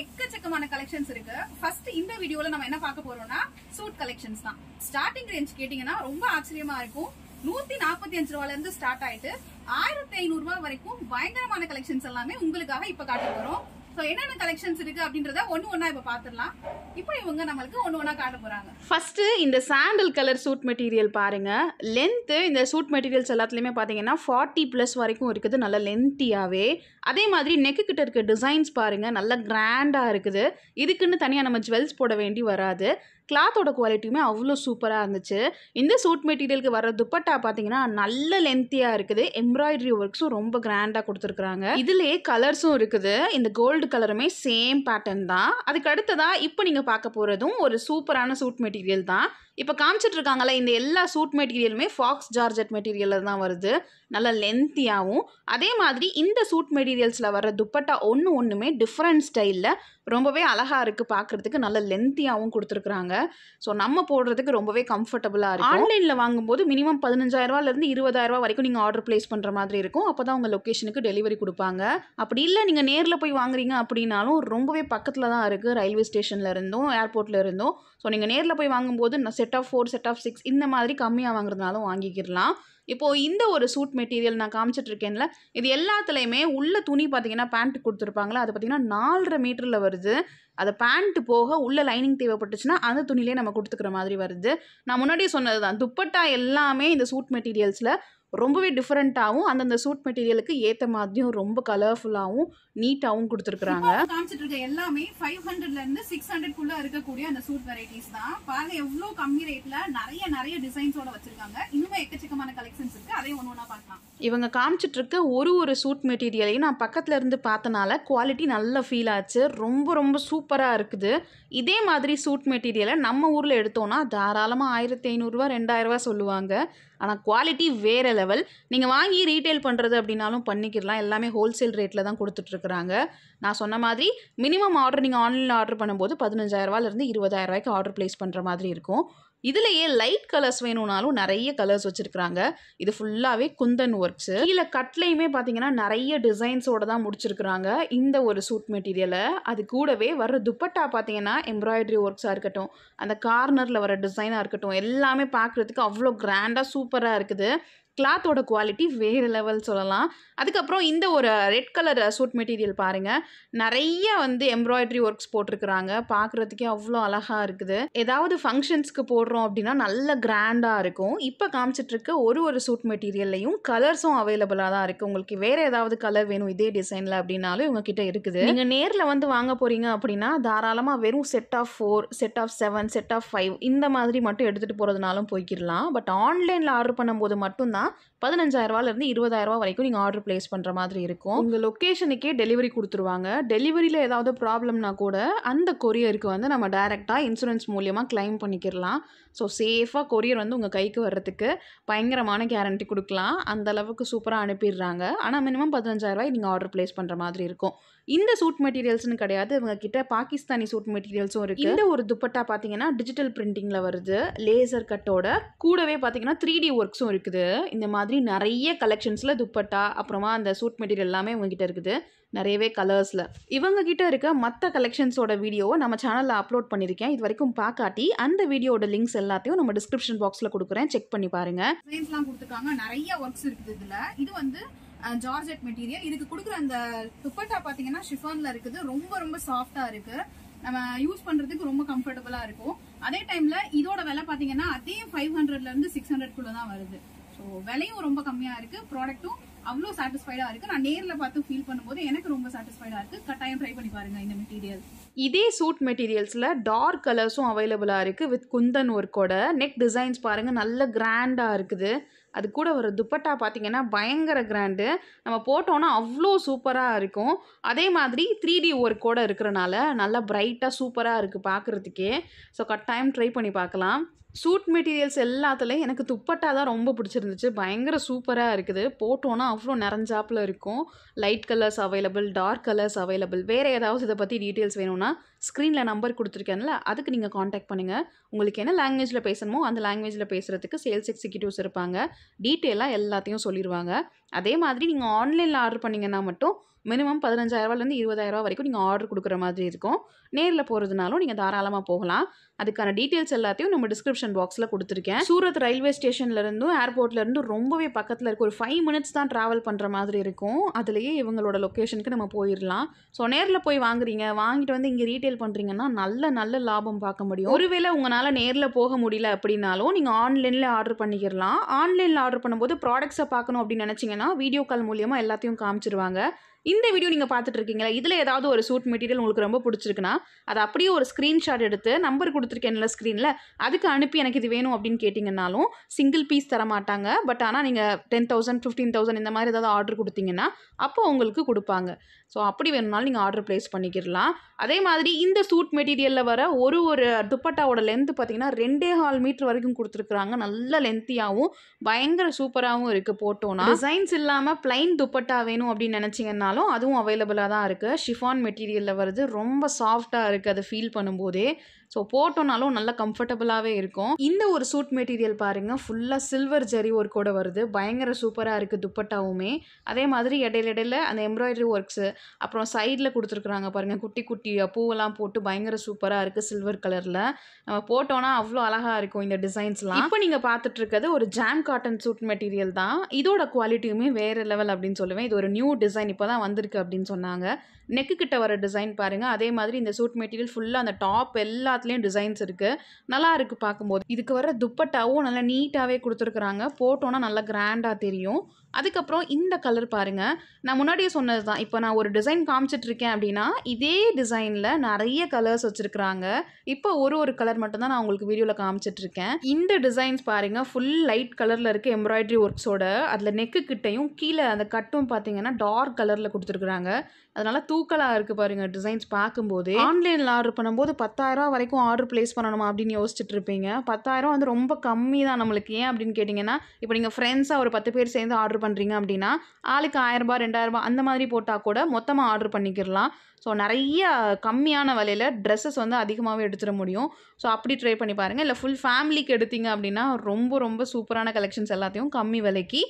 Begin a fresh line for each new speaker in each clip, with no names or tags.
எக்கச்சக்கமான கலெக்ஷன்ஸ் இருக்கு ஃபர்ஸ்ட் இந்த வீடியோல நம்ம என்ன பார்க்க போறோம்னா சூட் கலெக்ஷன்ஸ் தான் ஸ்டார்டிங் ரேஞ்ச் கேட்டீங்கன்னா ரொம்ப ஆச்சரியமா இருக்கும் நூத்தி நாற்பத்தி அஞ்சு ரூபாயில இருந்து ஸ்டார்ட் ஆயிட்டு ஆயிரத்தி ஐநூறு ரூபாய் வரைக்கும் பயங்கரமான கலெக்ஷன்ஸ் எல்லாமே உங்களுக்காக இப்ப காட்ட போறோம் ஸோ என்னென்ன கலெக்ஷன்ஸ் இருக்கு அப்படின்றத ஒன்று ஒன்றா இப்போ பார்த்துடலாம் இப்போ இவங்க நம்மளுக்கு ஒன்று ஒன்றா காட்ட போகிறாங்க ஃபஸ்ட்டு இந்த சாண்டல் கலர் சூட் மெட்டீரியல் பாருங்கள் லென்த்து இந்த சூட் மெட்டீரியல்ஸ் எல்லாத்துலேயுமே பார்த்தீங்கன்னா ஃபார்ட்டி ப்ளஸ் வரைக்கும் இருக்குது நல்ல லென்த்தியாகவே அதே மாதிரி நெக்கு கிட்ட இருக்க டிசைன்ஸ் பாருங்கள் நல்ல கிராண்டாக இருக்குது இதுக்குன்னு தனியாக நம்ம ஜுவல்ஸ் போட வேண்டி வராது கிளாத்தோட குவாலிட்டியுமே அவ்வளோ சூப்பராக இருந்துச்சு இந்த சூட் மெட்டீரியலுக்கு வர துப்பட்டா பார்த்தீங்கன்னா நல்ல லென்த்தியாக இருக்குது எம்ப்ராய்டரி ஒர்க்ஸும் ரொம்ப கிராண்டாக கொடுத்துருக்குறாங்க இதுலேயே கலர்ஸும் இருக்குது இந்த கோல்டு கலருமே சேம் பேட்டர்ன் தான் அதுக்கு அடுத்ததாக இப்போ நீங்கள் பார்க்க போகிறதும் ஒரு சூப்பரான சூட் மெட்டீரியல் தான் இப்போ காமிச்சிட்ருக்காங்களே இந்த எல்லா சூட் மெட்டீரியலுமே ஃபாக்ஸ் ஜார்ஜெட் மெட்டீரியலில் தான் வருது நல்லா லென்த்தியாகவும் அதே மாதிரி இந்த சூட் மெட்டீரியல்ஸில் வர துப்பட்டா ஒன்று ஒன்றுமே டிஃப்ரெண்ட் ஸ்டைலில் ரொம்பவே அழகாக இருக்குது பார்க்குறதுக்கு நல்ல லென்த்தியாகவும் கொடுத்துருக்குறாங்க ஸோ நம்ம போடுறதுக்கு ரொம்பவே கம்ஃபர்டபுளாக இருக்கும் ஆன்லைனில் வாங்கும்போது மினிமம் பதினஞ்சாயிரரூவாலேருந்து இருபதாயிரரூவா வரைக்கும் நீங்கள் ஆர்டர் ப்ளேஸ் பண்ணுற மாதிரி இருக்கும் அப்போ தான் உங்கள் லொக்கேஷனுக்கு டெலிவரி கொடுப்பாங்க அப்படி இல்லை நீங்கள் நேரில் போய் வாங்குறீங்க அப்படின்னாலும் ரொம்பவே பக்கத்தில் தான் இருக்குது ரயில்வே ஸ்டேஷனில் இருந்தும் ஏர்போர்ட்டில் இருந்தும் ஸோ நீங்கள் நேரில் போய் வாங்கும்போது set set of four set of six இந்த மாதிரி கம்மியாக வாங்குறதுனாலும் வாங்கிக்கிடலாம் இப்போது இந்த ஒரு சூட் மெட்டீரியல் நான் காமிச்சிட்ருக்கேன்ல இது எல்லாத்துலேயுமே உள்ள துணி பார்த்தீங்கன்னா பேண்ட்டு கொடுத்துருப்பாங்களே அது பார்த்திங்கன்னா நாலரை மீட்டரில் வருது அதை பேண்ட்டு போக உள்ள லைனிங் தேவைப்பட்டுச்சுன்னா அந்த துணிலே நம்ம கொடுத்துக்கிற மாதிரி வருது நான் முன்னாடியே சொன்னது தான் துப்பட்டா எல்லாமே இந்த சூட் மெட்டீரியல்ஸில் ரொம்பவே டிஃப்ரெண்ட்டாகவும் அந்தந்த சூட் மெட்டீரியலுக்கு ஏற்ற மாதிரியும் ரொம்ப கலர்ஃபுல்லாகவும் நீட்டாகவும் கொடுத்துருக்குறாங்க காமிச்சிட்டு இருக்க எல்லாமே ஃபைவ் ஹண்ட்ரட்லேருந்து சிக்ஸ் ஹண்ட்ரட்குள்ளே இருக்கக்கூடிய அந்த சூட் வெரைட்டிஸ் தான் பாருங்க எவ்வளோ கம்மி ரேட்டில் நிறைய நிறைய டிசைன்ஸோட வச்சிருக்காங்க இன்னுமே எக்கச்சக்கமான கலெக்ஷன்ஸ் இருக்குது அதே ஒன்று ஒன்றா பார்க்கலாம் இவங்க காமிச்சிட்டு இருக்க ஒரு ஒரு சூட் மெட்டீரியலையும் நான் பக்கத்தில் இருந்து பார்த்தனால குவாலிட்டி நல்ல ஃபீல் ஆச்சு ரொம்ப ரொம்ப சூப்பராக இருக்குது இதே மாதிரி சூட் மெட்டீரியலை நம்ம ஊரில் எடுத்தோம்னா தாராளமாக ஆயிரத்தி ஐநூறுரூவா ரெண்டாயிரரூவா சொல்லுவாங்க ஆனால் குவாலிட்டி வேறு லெவல் நீங்கள் வாங்கி ரீட்டைல் பண்ணுறது அப்படின்னாலும் பண்ணிக்கிடலாம் எல்லாமே ஹோல்சேல் ரேட்டில் தான் கொடுத்துட்ருக்குறாங்க நான் சொன்ன மாதிரி மினிமம் ஆர்டர் நீங்கள் ஆன்லைனில் ஆர்டர் பண்ணும்போது பதினஞ்சாயிரரூவாலேருந்து இருபதாயிரரூவாய்க்கு ஆர்டர் ப்ளேஸ் பண்ணுற மாதிரி இருக்கும் இதுலேயே லைட் கலர்ஸ் வேணும்னாலும் நிறைய கலர்ஸ் வச்சிருக்காங்க இது ஃபுல்லாகவே குந்தன் ஒர்க்ஸு கீழே கட்லையுமே பார்த்தீங்கன்னா நிறைய டிசைன்ஸோட தான் முடிச்சிருக்கிறாங்க இந்த ஒரு சூட் மெட்டீரியலை அது கூடவே வர்ற துப்பட்டா பார்த்தீங்கன்னா எம்ப்ராய்டரி ஒர்க்ஸாக இருக்கட்டும் அந்த கார்னரில் வர டிசைனாக இருக்கட்டும் எல்லாமே பார்க்குறதுக்கு அவ்வளோ கிராண்டாக சூப்பராக இருக்குது கிளாத்தோட குவாலிட்டி வேறு லெவல் சொல்லலாம் அதுக்கப்புறம் இந்த ஒரு ரெட் கலர் சூட் மெட்டீரியல் பாருங்கள் நிறைய வந்து எம்ப்ராய்டரி ஒர்க்ஸ் போட்டிருக்கிறாங்க பார்க்குறதுக்கே அவ்வளோ அழகாக இருக்குது ஏதாவது ஃபங்க்ஷன்ஸ்க்கு போடுறோம் அப்படின்னா நல்ல கிராண்டாக இருக்கும் இப்போ காமிச்சிட்ருக்க ஒரு ஒரு சூட் மெட்டீரியல்லையும் கலர்ஸும் அவைலபிளாக தான் இருக்குது உங்களுக்கு வேறு ஏதாவது கலர் வேணும் இதே டிசைனில் அப்படின்னாலும் இவங்கக்கிட்ட இருக்குது நீங்கள் நேரில் வந்து வாங்க போகிறீங்க அப்படின்னா தாராளமாக வெறும் set of four set of seven set of five இந்த மாதிரி மட்டும் எடுத்துகிட்டு போகிறதுனாலும் போய்க்கிடலாம் பட் ஆன்லைனில் ஆர்டர் பண்ணும்போது மட்டும் தான் பார்த்தீங்கன்னா பதினஞ்சாயிரரூவாலேருந்து இருபதாயிரரூவா வரைக்கும் நீங்கள் ஆர்டர் ப்ளேஸ் பண்ணுற மாதிரி இருக்கும் உங்கள் லொக்கேஷனுக்கே டெலிவரி கொடுத்துருவாங்க டெலிவரியில் ஏதாவது ப்ராப்ளம்னா கூட அந்த கொரியருக்கு வந்து நம்ம டேரெக்டாக இன்சூரன்ஸ் மூலியமாக கிளைம் பண்ணிக்கிடலாம் ஸோ சேஃபாக கொரியர் வந்து உங்கள் கைக்கு வர்றதுக்கு பயங்கரமான கேரண்டி கொடுக்கலாம் அந்த அளவுக்கு சூப்பராக அனுப்பிடுறாங்க ஆனால் மினிமம் பதினஞ்சாயிரரூவாய் நீங்கள் ஆர்டர் ப்ளேஸ் பண்ணுற மாதிரி இருக்கும் இந்த சூட் மெட்டீரியல்ஸ்னு கிடையாது இவங்க கிட்ட பாகிஸ்தானி சூட் மெட்டீரியல்ஸும் இருக்குது இந்த ஒரு துப்பட்டா பார்த்தீங்கன்னா டிஜிட்டல் பிரிண்டிங்கில் வருது லேசர் கட்டோட கூடவே பார்த்தீங்கன்னா த்ரீ டி ஒர்க்ஸும் இருக்குது இந்த மாதிரி நிறைய கலெக்ஷன்ஸில் துப்பட்டா அப்புறமா அந்த சூட் மெட்டீரியல் எல்லாமே உங்ககிட்ட இருக்குது நிறையவே கலர்ஸில் இவங்ககிட்ட இருக்க மற்ற கலெக்ஷன்ஸோட வீடியோவை நம்ம சேனலில் அப்லோட் பண்ணியிருக்கேன் இது வரைக்கும் பார்க்காட்டி அந்த வீடியோட லிங்க்ஸ் எல்லாத்தையும் நம்ம டிஸ்கிரிப்ஷன் பாக்ஸில் கொடுக்குறேன் செக் பண்ணி பாருங்கள் ஃப்ரெண்ட்ஸ்லாம் கொடுத்துருக்காங்க நிறைய ஒர்க்ஸ் இருக்குது இதில் இது வந்து ஜார்ஜெட் மெட்டீரியல் இதுக்கு கொடுக்குற அந்த துப்பட்டா பார்த்தீங்கன்னா ஷிஃபானில் இருக்குது ரொம்ப ரொம்ப சாஃப்டாக இருக்குது நம்ம யூஸ் பண்றதுக்கு ரொம்ப கம்ஃபர்டபுளா இருக்கும் அதே டைம்ல இதோட விலை பாத்தீங்கன்னா அதே ஃபைவ் ஹண்ட்ரட்ல இருந்து சிக்ஸ் ஹண்ட்ரட் தான் வருது ஸோ விலையும் ரொம்ப கம்மியாக இருக்குது ப்ராடக்ட்டும் அவ்வளோ சாட்டிஸ்ஃபைடாக இருக்குது நான் நேரில் பார்த்து ஃபீல் பண்ணும்போது எனக்கு ரொம்ப சாட்டிஸ்ஃபைடாக இருக்குது கட்டாயம் ட்ரை பண்ணி பாருங்கள் இந்த மெட்டீரியல் இதே சூட் மெட்டீரியல்ஸில் டார்க் கலர்ஸும் அவைலபிளாக இருக்குது வித் குந்தன் ஒர்க்கோட நெக் டிசைன்ஸ் பாருங்கள் நல்ல கிராண்டாக இருக்குது அது கூட ஒரு துப்பட்டா பார்த்திங்கன்னா பயங்கர கிராண்டு நம்ம போட்டோன்னா அவ்வளோ சூப்பராக இருக்கும் அதே மாதிரி த்ரீ டி ஒர்க்கோடு இருக்கிறனால நல்லா பிரைட்டாக சூப்பராக இருக்குது பார்க்குறதுக்கே ஸோ கட்டாயம் ட்ரை பண்ணி பார்க்கலாம் சூட் மெட்டீரியல்ஸ் எல்லாத்துலேயும் எனக்கு துப்பட்டா தான் ரொம்ப பிடிச்சிருந்துச்சு பயங்கர சூப்பராக இருக்குது போட்டோன்னா அவ்வளோ நிறைஞ்சாப்பில் இருக்கும் light colours available dark colours available வேறு ஏதாவது இதை பற்றி டீட்டெயில்ஸ் வேணும்னா ஸ்க்ரீனில் நம்பர் கொடுத்துருக்கேன்ல அதுக்கு நீங்கள் காண்டாக்ட் பண்ணுங்கள் உங்களுக்கு என்ன லாங்குவேஜில் பேசணுமோ அந்த லாங்குவேஜில் பேசுகிறதுக்கு சேல்ஸ் எக்ஸிக்யூட்டிவ்ஸ் இருப்பாங்க டீட்டெயிலாக எல்லாத்தையும் சொல்லிடுவாங்க அதே மாதிரி நீங்கள் ஆன்லைனில் ஆர்டர் பண்ணிங்கன்னா மட்டும் மினிமம் பதினஞ்சாயிரரூவாலேருந்து இருபதாயிரரூவா வரைக்கும் நீங்கள் ஆர்டர் கொடுக்குற மாதிரி இருக்கும் நேரில் போகிறதுனாலும் நீங்கள் தாராளமாக போகலாம் அதுக்கான டீட்டெயில்ஸ் எல்லாத்தையும் நம்ம டிஸ்கிரிப்ஷன் பாக்ஸில் கொடுத்துருக்கேன் சூரத் ரயில்வே ஸ்டேஷன்லேருந்தும் ஏர்போர்ட்லேருந்து ரொம்பவே பக்கத்தில் இருக்க ஒரு ஃபைவ் மினிட்ஸ் தான் ட்ராவல் பண்ணுற மாதிரி இருக்கும் அதுலேயே இவங்களோட லொக்கேஷனுக்கு நம்ம போயிடலாம் ஸோ நேரில் போய் வாங்குறீங்க வாங்கிட்டு வந்து இங்கே ரீட்டெயில் பண்ணுறீங்கன்னா நல்ல நல்ல லாபம் பார்க்க முடியும் ஒருவேளை உங்களால் நேரில் போக முடியல அப்படின்னாலும் நீங்கள் ஆன்லைனில் ஆர்டர் பண்ணிக்கிறலாம் ஆன்லைனில் ஆர்டர் பண்ணும்போது ப்ராடக்ட்ஸை பார்க்கணும் அப்படின்னு நினச்சிங்கன்னா வீடியோ கால் மூலியமாக எல்லாத்தையும் காமிச்சிருவாங்க இந்த வீடியோ நீங்கள் பார்த்துட்டு இருக்கீங்களா இதில் ஏதாவது ஒரு சூட் மெட்டீரியல் உங்களுக்கு ரொம்ப பிடிச்சிருக்குன்னா அதை அப்படியே ஒரு ஸ்க்ரீன்ஷாட் எடுத்து நம்பர் கொடுத்துருக்கேன்ல ஸ்க்ரீனில் அதுக்கு அனுப்பி எனக்கு இது வேணும் அப்படின்னு கேட்டிங்கன்னாலும் சிங்கிள் பீஸ் தர மாட்டாங்க பட் ஆனால் நீங்கள் டென் தௌசண்ட் ஃபிஃப்டீன் தௌசண்ட் இந்த மாதிரி ஏதாவது ஆர்டர் கொடுத்தீங்கன்னா அப்போ உங்களுக்கு கொடுப்பாங்க ஸோ அப்படி வேணும்னாலும் நீங்கள் ஆர்டர் ப்ளேஸ் பண்ணிக்கிடலாம் அதே மாதிரி இந்த சூட் மெட்டீரியலில் வர ஒரு ஒரு துப்பட்டாவோட லென்த் பார்த்திங்கன்னா ரெண்டே ஹால் மீட்டர் வரைக்கும் கொடுத்துருக்குறாங்க நல்ல லென்த்தியாகவும் பயங்கர சூப்பராகவும் இருக்குது போட்டோன்னா டிசைன்ஸ் இல்லாமல் ப்ளைன் துப்பட்டா வேணும் அப்படின்னு நினச்சிங்கன்னா வேணும்னாலும் அதுவும் அவைலபிளாக தான் இருக்குது ஷிஃபான் மெட்டீரியலில் வருது ரொம்ப சாஃப்டாக இருக்குது அதை ஃபீல் பண்ணும்போதே ஸோ போட்டோனாலும் நல்லா கம்ஃபர்டபுளாகவே இருக்கும் இந்த ஒரு சூட் மெட்டீரியல் பாருங்கள் ஃபுல்லாக சில்வர் ஜரி கூட வருது பயங்கர சூப்பராக இருக்குது துப்பட்டாவுமே அதே மாதிரி இடையில இடையில அந்த எம்ப்ராய்டரி ஒர்க்ஸு அப்புறம் சைடில் கொடுத்துருக்குறாங்க பாருங்கள் குட்டி குட்டி பூவெல்லாம் போட்டு பயங்கர சூப்பராக இருக்குது சில்வர் கலரில் நம்ம போட்டோன்னா அவ்வளோ அழகாக இருக்கும் இந்த டிசைன்ஸ்லாம் இப்போ நீங்கள் பார்த்துட்டு இருக்கிறது ஒரு ஜாம் காட்டன் சூட் மெட்டீரியல் தான் இதோட குவாலிட்டியுமே வேறு லெவல் அப்படின்னு சொல்லுவேன் இது ஒரு நியூ டிசைன் இப்போ தான் வந்திருக்கு அப்படின்னு சொன்னாங்க நெக்கு கிட்ட வர டிசைன் பாருங்கள் அதே மாதிரி இந்த சூட் மெட்டீரியல் ஃபுல்லாக அந்த டாப் எல்லா எல்லாத்துலேயும் டிசைன்ஸ் இருக்குது நல்லா இருக்குது பார்க்கும்போது இதுக்கு வர துப்பட்டாவும் நல்லா நீட்டாகவே கொடுத்துருக்குறாங்க போட்டோன்னா நல்லா கிராண்டாக தெரியும் அதுக்கப்புறம் இந்த கலர் பாருங்கள் நான் முன்னாடியே சொன்னது தான் இப்போ நான் ஒரு டிசைன் காமிச்சிட்ருக்கேன் அப்படின்னா இதே டிசைனில் நிறைய கலர்ஸ் வச்சுருக்குறாங்க இப்போ ஒரு ஒரு கலர் மட்டும்தான் நான் உங்களுக்கு வீடியோவில் காமிச்சிட்ருக்கேன் இந்த டிசைன்ஸ் பாருங்கள் ஃபுல் லைட் கலரில் இருக்க எம்ப்ராய்டரி ஒர்க்ஸோட அதில் நெக்கு கிட்டையும் கீழே அந்த கட்டும் பார்த்தீங்கன்னா டார்க் கலரில் கொடுத்துருக்குறாங்க அதனால தூக்கலாக இருக்குது பாருங்கள் டிசைன்ஸ் பார்க்கும்போது ஆன்லைனில் ஆர்டர் பண்ணும்போது பத்தாயிரம் வரைக்கும் ஆர்டர் பிளேஸ் பண்ணணுமா அப்படின்னு யோசிச்சுட்டு இருப்பீங்க பத்தாயிரம் வந்து ரொம்ப கம்மி தான் நம்மளுக்கு ஏன் அப்படின்னு கேட்டிங்கன்னா இப்போ நீங்கள் ஃப்ரெண்ட்ஸாக ஒரு பத்து பேர் சேர்ந்து ஆர்டர் பண்ணுறீங்க அப்படின்னா ஆளுக்கு ரெண்டாயிரம் ரூபாய் அந்த மாதிரி போட்டால் கூட மொத்தமாக ஆர்டர் பண்ணிக்கிடலாம் ஸோ நிறைய கம்மியான விலையில் ட்ரெஸ்ஸஸ் வந்து அதிகமாகவே எடுத்துட முடியும் ஸோ அப்படி ட்ரை பண்ணி பாருங்கள் இல்லை ஃபுல் ஃபேமிலிக்கு எடுத்தீங்க அப்படின்னா ரொம்ப ரொம்ப சூப்பரான கலெக்ஷன்ஸ் எல்லாத்தையும் கம்மி விலைக்கு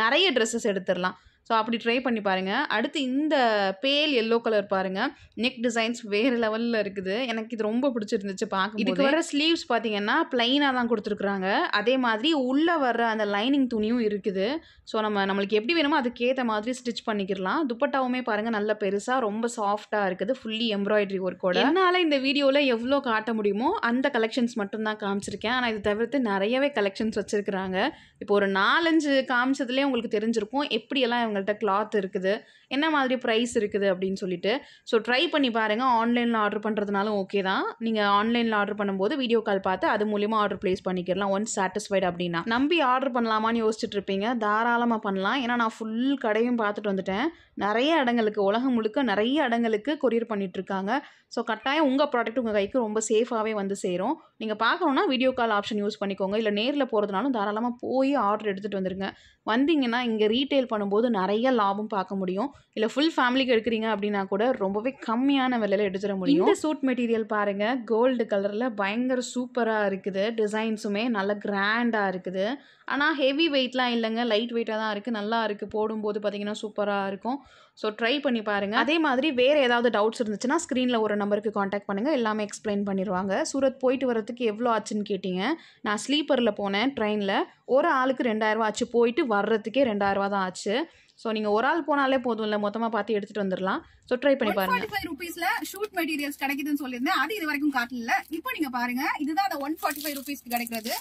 நிறைய ட்ரெஸ்ஸஸ் எடுத்துடலாம் ஸோ அப்படி ட்ரை பண்ணி பாருங்கள் அடுத்து இந்த பேல் எல்லோ கலர் பாருங்கள் நெக் டிசைன்ஸ் வேறு லெவலில் இருக்குது எனக்கு இது ரொம்ப பிடிச்சிருந்துச்சு பார்க்க இதுக்கு வர ஸ்லீவ்ஸ் பார்த்தீங்கன்னா ப்ளைனாக தான் கொடுத்துருக்குறாங்க அதே மாதிரி உள்ளே வர்ற அந்த லைனிங் துணியும் இருக்குது ஸோ நம்ம நம்மளுக்கு எப்படி வேணுமோ அதுக்கேற்ற மாதிரி ஸ்டிச் பண்ணிக்கிறலாம் துப்பட்டாவுமே பாருங்கள் நல்ல பெருசாக ரொம்ப சாஃப்டாக இருக்குது ஃபுல்லி எம்ப்ராய்டரி ஒர்க்கோட என்னால் இந்த வீடியோவில் எவ்வளோ காட்ட முடியுமோ அந்த கலெக்ஷன்ஸ் மட்டும்தான் காமிச்சிருக்கேன் ஆனால் இது தவிர்த்து நிறையவே கலெக்ஷன்ஸ் வச்சுருக்குறாங்க இப்போ ஒரு நாலஞ்சு காமிச்சதுலேயே உங்களுக்கு தெரிஞ்சிருக்கும் எப்படியெல்லாம் இவங்க எங்கள்கிட்ட கிளாத் இருக்குது என்ன மாதிரி ப்ரைஸ் இருக்குது அப்படின்னு சொல்லிட்டு ஸோ ட்ரை பண்ணி பாருங்கள் ஆன்லைனில் ஆர்டர் பண்ணுறதுனாலும் ஓகே தான் நீங்கள் ஆன்லைனில் ஆர்டர் பண்ணும்போது வீடியோ கால் பார்த்து அது மூலிமா ஆர்டர் ப்ளேஸ் பண்ணிக்கிறலாம் ஒன்ஸ் சாட்டிஸ்ஃபைடு அப்படின்னா நம்பி ஆர்டர் பண்ணலாமான்னு யோசிச்சுட்டு இருப்பீங்க தாராளமாக பண்ணலாம் ஏன்னா நான் ஃபுல் கடையும் பார்த்துட்டு வந்துட்டேன் நிறைய இடங்களுக்கு உலகம் முழுக்க நிறைய இடங்களுக்கு கொரியர் பண்ணிகிட்ருக்காங்க ஸோ கட்டாயம் உங்கள் ப்ராடக்ட் உங்கள் கைக்கு ரொம்ப சேஃபாகவே வந்து சேரும் நீங்கள் பார்க்கணுன்னா வீடியோ கால் ஆப்ஷன் யூஸ் பண்ணிக்கோங்க இல்லை நேரில் போகிறதுனாலும் தாராளமாக போய் ஆர்டர் எடுத்துகிட்டு வந்துருங்க வந்தீங்கன்னா இங்கே ரீட்டெயில் பண்ணும்போது நிறைய லாபம் பார்க்க முடியும் இல்லை ஃபுல் ஃபேமிலிக்கு எடுக்கிறீங்க அப்படின்னா கூட ரொம்பவே கம்மியான விலையில் எடுத்துட முடியும் இந்த சூட் மெட்டீரியல் பாருங்கள் கோல்டு கலரில் பயங்கர சூப்பராக இருக்குது டிசைன்ஸுமே நல்ல கிராண்டாக இருக்குது ஆனால் ஹெவி வெயிட்லாம் இல்லைங்க லைட் வெயிட்டாக தான் இருக்குது நல்லா இருக்குது போடும்போது பார்த்திங்கன்னா சூப்பராக இருக்கும் ஸோ ட்ரை பண்ணி பாருங்கள் அதே மாதிரி வேறு ஏதாவது டவுட்ஸ் இருந்துச்சுன்னா ஸ்க்ரீனில் ஒரு நம்பருக்கு காண்டாக்ட் பண்ணுங்கள் எல்லாமே எக்ஸ்பிளைன் பண்ணிடுவாங்க சூரத் போயிட்டு வரதுக்கு எவ்வளோ ஆச்சுன்னு கேட்டிங்க நான் ஸ்லீப்பரில் போனேன் ட்ரெயினில் ஒரு ஆளுக்கு ரெண்டாயிரரூவா ஆச்சு போயிட்டு வர்றதுக்கே ரெண்டாயிரரூவா தான் ஆச்சு ஸோ நீங்கள் ஒரு ஆள் போனாலே போதும் இல்லை மொத்தமாக பார்த்து எடுத்துகிட்டு வந்துடலாம் ஸோ ட்ரை பண்ணி பாருங்க ஃபைவ் ருபீஸ்ல ஷூட் மெட்டீரியல்ஸ் கிடைக்குதுன்னு சொல்லியிருந்தேன் அது இது வரைக்கும் காட்டல இப்போ நீங்கள் பாருங்கள் இதுதான் அந்த ஒன் ஃபார்ட்டி ஃபைவ் ருபீஸ்க்கு கிடைக்கிறது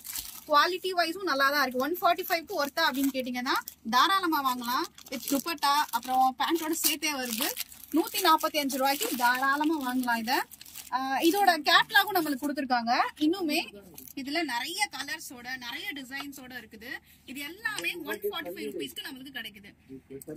குவாலிட்டி வைஸும் நல்லா தான் இருக்கு ஒன் ஃபார்ட்டி ஃபைவ்க்கு ஒர்த்தா அப்படின்னு கேட்டீங்கன்னா தாராளமா வாங்கலாம் வித் துப்பட்டா அப்புறம் பேண்டோட சேர்த்தே வருது நூத்தி நாற்பத்தி அஞ்சு ரூபாய்க்கு தாராளமா வாங்கலாம் இதை இதோட கேட்லாகும் நம்மளுக்கு கொடுத்துருக்காங்க இன்னுமே இதுல நிறைய கலர்ஸோட நிறைய டிசைன்ஸோட இருக்குது இது எல்லாமே ஒன் ஃபார்ட்டி ஃபைவ் ருபீஸ்க்கு நம்மளுக்கு கிடைக்குது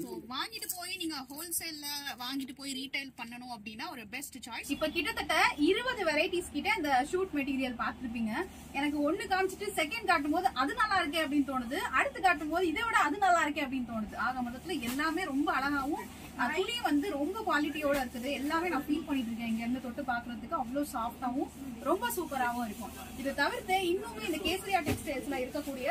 ஸோ வாங்கிட்டு போய் நீங்க ஹோல்சேல்ல வாங்கிட்டு போய் ரீட்டைல் பண்ணணும் அப்படின்னா ஒரு பெஸ்ட் சாய்ஸ் இப்போ கிட்டத்தட்ட இருபது வெரைட்டிஸ் கிட்ட இந்த ஷூட் மெட்டீரியல் பார்த்துருப்பீங்க எனக்கு ஒன்னு காமிச்சிட்டு செகண்ட் காட்டும் போது அது நல்லா இருக்கே அப்படின்னு தோணுது அடுத்து காட்டும் போது இதை விட அது நல்லா இருக்கே அப்படின்னு தோணுது ஆக மொத்தத்துல எல்லாமே ரொம்ப அழகாவும் துணி வந்து ரொம்ப குவாலிட்டியோட இருக்குது எல்லாமே நான் ஃபீல் பண்ணிட்டு இருக்கேன் இங்க இருந்து தொட்டு பாக்குறதுக்கு அவ்வளவு சாஃப்டாவும் ரொம்ப சூப்பராகவும் இருக்கும் இதை தவிர்த்து இன்னுமே இந்த கேசரியா டெக்ஸ்டைல்ஸ்ல இருக்கக்கூடிய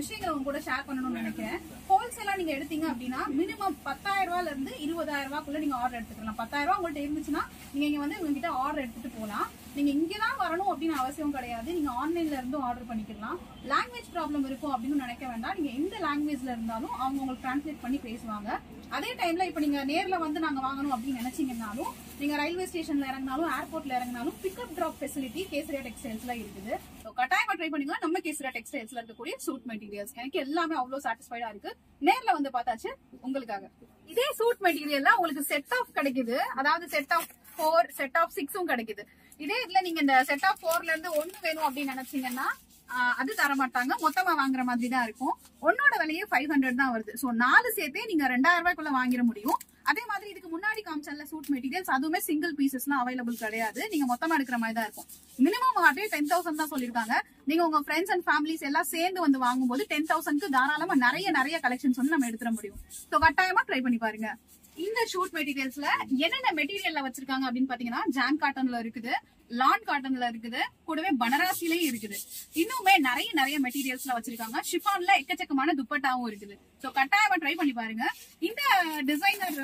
விஷயங்களை உங்க கூட ஷேர் பண்ணணும்னு நினைக்கிறேன் ஹோல்சேலா நீங்க எடுத்தீங்க அப்படின்னா மினிமம் பத்தாயிரம் ரூபாயில இருந்து இருபதாயிரம் ரூபாக்குள்ள நீங்க ஆர்டர் எடுத்துக்கலாம் பத்தாயிரம் ரூபாய் உங்கள்கிட்ட இருந்துச்சுன்னா நீங்க இங்க வந்து உங்ககிட்ட ஆர்டர் எடுத்துட்டு போகலாம் நீங்கள் இங்கே தான் வரணும் அப்படின்னு அவசியம் கிடையாது நீங்கள் ஆன்லைனில் இருந்தும் ஆர்டர் பண்ணிக்கலாம் லாங்குவேஜ் ப்ராப்ளம் இருக்கும் அப்படின்னு நினைக்க வேண்டாம் நீங்கள் எந்த லாங்குவேஜில் இருந்தாலும் அவங்க உங்களுக்கு டிரான்ஸ்லேட் பண்ணி பேசுவாங்க அதே டைமில் இப்போ நீங்கள் நேரில் வந்து நாங்கள் வாங்கணும் அப்படின்னு நினச்சிங்கன்னாலும் நீங்கள் ரயில்வே ஸ்டேஷனில் இறங்கினாலும் ஏர்போர்ட்டில் இறங்கினாலும் பிக்கப் ட்ராப் ஃபெசிலிட்டி கேசரியா டெக்ஸ்டைல்ஸில் இருக்குது ஸோ கட்டாயமாக ட்ரை பண்ணிக்கலாம் நம்ம கேசரியா டெக்ஸ்டைல்ஸில் இருக்கக்கூடிய சூட் மெட்டீரியல்ஸ் எனக்கு எல்லாமே அவ்வளோ சாட்டிஸ்ஃபைடாக இருக்குது நேரில் வந்து பார்த்தாச்சு உங்களுக்காக இதே சூட் மெட்டீரியல்லாம் உங்களுக்கு செட் ஆஃப் கிடைக்குது அதாவது set of four set of சிக்ஸும் கிடைக்குது இதே இதுல நீங்க இந்த செட் ஆஃப் போர்ல இருந்து ஒண்ணு வேணும் அப்படின்னு நினைச்சீங்கன்னா அது தர மாட்டாங்க மொத்தமா வாங்குற மாதிரி தான் இருக்கும் ஒன்னோட விலையே ஃபைவ் ஹண்ட்ரட் தான் வருது ஸோ நாலு சேர்த்தே நீங்க ரெண்டாயிரம் ரூபாய்க்குள்ள வாங்கிட முடியும் அதே மாதிரி இதுக்கு முன்னாடி காமிச்சல சூட் மெட்டீரியல்ஸ் அதுவுமே சிங்கிள் பீசஸ்லாம் அவைலபிள் கிடையாது நீங்க மொத்தமா எடுக்கிற மாதிரி தான் இருக்கும் மினிமம் ஆர்டே டென் தௌசண்ட் தான் சொல்லியிருக்காங்க நீங்க உங்க ஃப்ரெண்ட்ஸ் அண்ட் ஃபேமிலிஸ் எல்லாம் சேர்ந்து வந்து வாங்கும்போது டென் தௌசண்ட்க்கு தாராளமா நிறைய நிறைய கலெக்ஷன்ஸ் வந்து நம்ம எடுத்துட முடியும் ஸோ கட்டாயமா ட்ரை பண்ணி பாருங்க இந்த ஷூட் மெட்டீரியல்ஸ்ல என்னென்ன மெட்டீரியல்ல வச்சிருக்காங்க அப்படின்னு பாத்தீங்கன்னா ஜான் காட்டன்ல இருக்குது லான் காட்டன்ல இருக்குது கூடவே பனராசிலையும் இருக்குது இன்னுமே நிறைய நிறைய மெட்டீரியல்ஸ்ல வச்சிருக்காங்க ஷிஃபான்ல எக்கச்சக்கமான துப்பட்டாவும் இருக்குது சோ கட்டாயமா ட்ரை பண்ணி பாருங்க இந்த டிசைனர்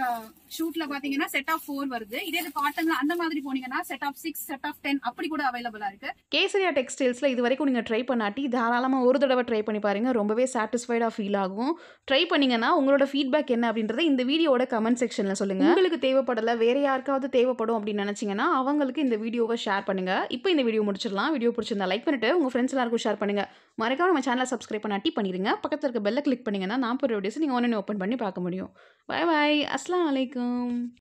ஷூட்ல பாத்தீங்கன்னா செட் ஆஃப் ஃபோர் வருது இதே இது காட்டன்ல அந்த மாதிரி போனீங்கன்னா set of six set of ten அப்படி கூட அவைலபிளா இருக்கு கேசரியா டெக்ஸ்டைல்ஸ்ல இது வரைக்கும் நீங்க ட்ரை பண்ணாட்டி தாராளமா ஒரு தடவை ட்ரை பண்ணி பாருங்க ரொம்பவே சாட்டிஸ்ஃபைடா ஃபீல் ஆகும் ட்ரை பண்ணீங்கன்னா உங்களோட ஃபீட்பேக் என்ன அப்படின்றத இந்த வீடியோட கமெண்ட் செக்ஷனில் சொல்லுங்கள் உங்களுக்கு தேவைப்படலை வேறு யாருக்காவது தேவைப்படும் அப்படின்னு நினச்சிங்கன்னா அவங்களுக்கு இந்த வீடியோவை ஷேர் பண்ணுங்கள் இப்போ இந்த வீடியோ முடிச்சிடலாம் வீடியோ பிடிச்சிருந்தா லைக் பண்ணிட்டு உங்கள் ஃப்ரெண்ட்ஸ் எல்லாருக்கும் ஷேர் பண்ணுங்கள் மறக்காம நம்ம சேனலை சப்ஸ்கிரைப் பண்ண அட்டி பண்ணிடுங்க பக்கத்தில் இருக்க பெல்லை கிளிக் பண்ணிங்கன்னா நான் போகிற வீடியோஸ் நீங்கள் ஒன்று ஓப்பன் பண்ணி பார்க்க முடியும் பாய் பாய் அஸ்லாம் வலைக்கம்